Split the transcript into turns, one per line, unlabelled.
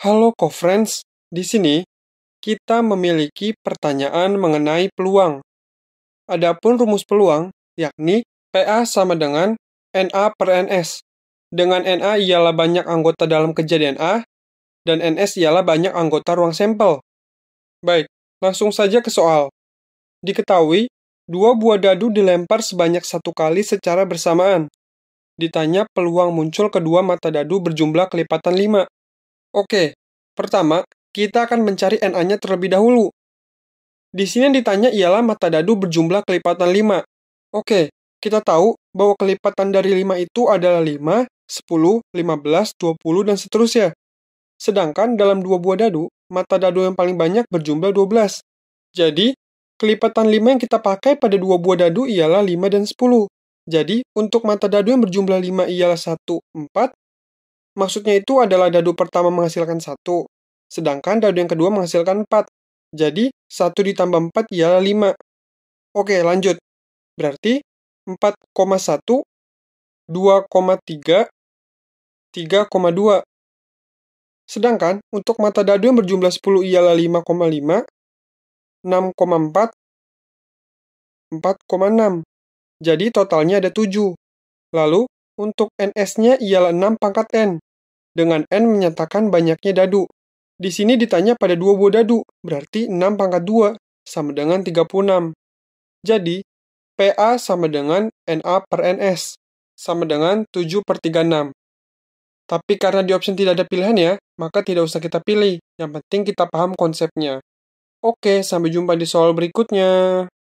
Halo co-friends, di sini kita memiliki pertanyaan mengenai peluang. Adapun rumus peluang, yakni PA sama dengan NA per NS. Dengan NA ialah banyak anggota dalam kejadian A, dan NS ialah banyak anggota ruang sampel. Baik, langsung saja ke soal. Diketahui, dua buah dadu dilempar sebanyak satu kali secara bersamaan. Ditanya peluang muncul kedua mata dadu berjumlah kelipatan 5. Oke, pertama, kita akan mencari NA-nya terlebih dahulu. Di sini yang ditanya ialah mata dadu berjumlah kelipatan 5. Oke, kita tahu bahwa kelipatan dari 5 itu adalah 5, 10, 15, 20, dan seterusnya. Sedangkan dalam dua buah dadu, mata dadu yang paling banyak berjumlah 12. Jadi, kelipatan 5 yang kita pakai pada dua buah dadu ialah 5 dan 10. Jadi, untuk mata dadu yang berjumlah 5 ialah 1, 4, Maksudnya itu adalah dadu pertama menghasilkan satu, sedangkan dadu yang kedua menghasilkan 4. Jadi, 1 ditambah
4 ialah 5. Oke, lanjut. Berarti 4,1, 2,3, 3,2. Sedangkan untuk mata dadu yang berjumlah 10 ialah 5,5,
6,4, 4,6. Jadi totalnya ada 7. Lalu untuk NS-nya ialah 6 pangkat N, dengan N menyatakan banyaknya dadu. Di sini ditanya pada dua buah dadu, berarti 6 pangkat 2, sama dengan 36. Jadi, PA sama dengan NA per NS, sama dengan 7 per 36. Tapi karena di option tidak ada pilihan ya,
maka tidak usah kita pilih, yang penting kita paham konsepnya. Oke, sampai jumpa di soal berikutnya.